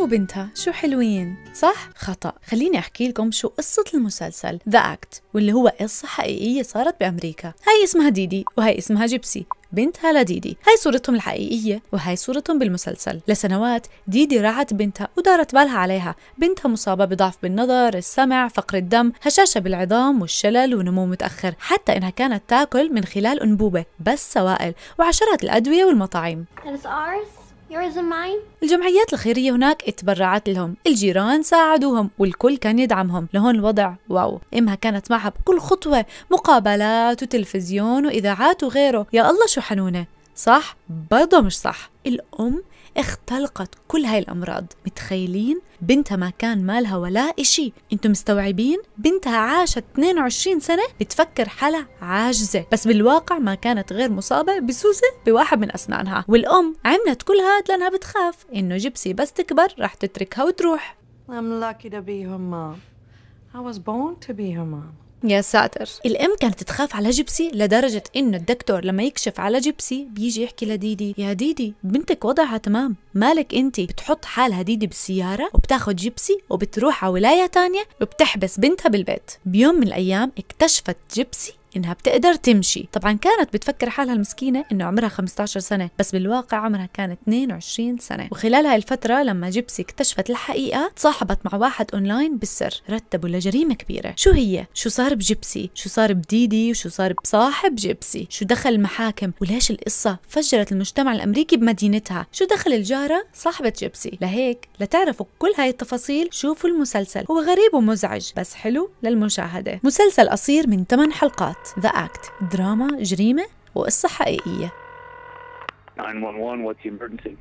أم وبنتها شو حلوين صح خطا خليني احكي لكم شو قصه المسلسل ذا اكت واللي هو قصه حقيقيه صارت بامريكا هاي اسمها ديدي وهي اسمها جيبسي بنتها لديدي هاي صورتهم الحقيقية وهاي صورتهم بالمسلسل لسنوات ديدي راعت بنتها ودارت بالها عليها بنتها مصابة بضعف بالنظر السمع فقر الدم هشاشة بالعظام والشلل ونمو متأخر حتى إنها كانت تاكل من خلال أنبوبة بس سوائل وعشرات الأدوية والمطاعيم الجمعيات الخيرية هناك اتبرعت لهم الجيران ساعدوهم والكل كان يدعمهم لهون الوضع واو إمها كانت معها بكل خطوة مقابلات وتلفزيون وإذاعات وغيره يا الله شو حنونة صح برضه مش صح الأم اختلقت كل هاي الأمراض متخيلين بنتها ما كان مالها ولا إشي انتم مستوعبين بنتها عاشت 22 سنة بتفكر حالها عاجزة بس بالواقع ما كانت غير مصابة بسوسة بواحد من أسنانها والأم عملت كل هاد لأنها بتخاف إنه جيبسي بس تكبر رح تتركها وتروح I'm lucky to be her mom. I was born to be her mom. يا ساتر الام كانت تخاف على جبسي لدرجه انه الدكتور لما يكشف على جبسي بيجي يحكي لديدي يا ديدي بنتك وضعها تمام مالك انت بتحط حالها ديدي بالسياره وبتاخذ جبسي وبتروح على ولايه تانية وبتحبس بنتها بالبيت بيوم من الايام اكتشفت جبسي إنها بتقدر تمشي طبعا كانت بتفكر حالها المسكينة إنه عمرها 15 سنة بس بالواقع عمرها كانت 22 سنة وخلال هاي الفترة لما جيبسي اكتشفت الحقيقة تصاحبت مع واحد أونلاين بالسر رتبوا لجريمة كبيرة شو هي؟ شو صار بجيبسي؟ شو صار بديدي؟ وشو صار بصاحب جيبسي؟ شو دخل المحاكم وليش القصة فجرت المجتمع الأمريكي بمدينتها؟ شو دخل الجارة صاحبة جيبسي؟ لهيك لتعرفوا كل هاي التفاصيل شوفوا المسلسل هو غريب ومزعج بس حلو للمشاهدة مسلسل قصير من 8 حلقات بالضبط ذا اكت دراما جريمه وقصه حقيقيه 911 what's the emergency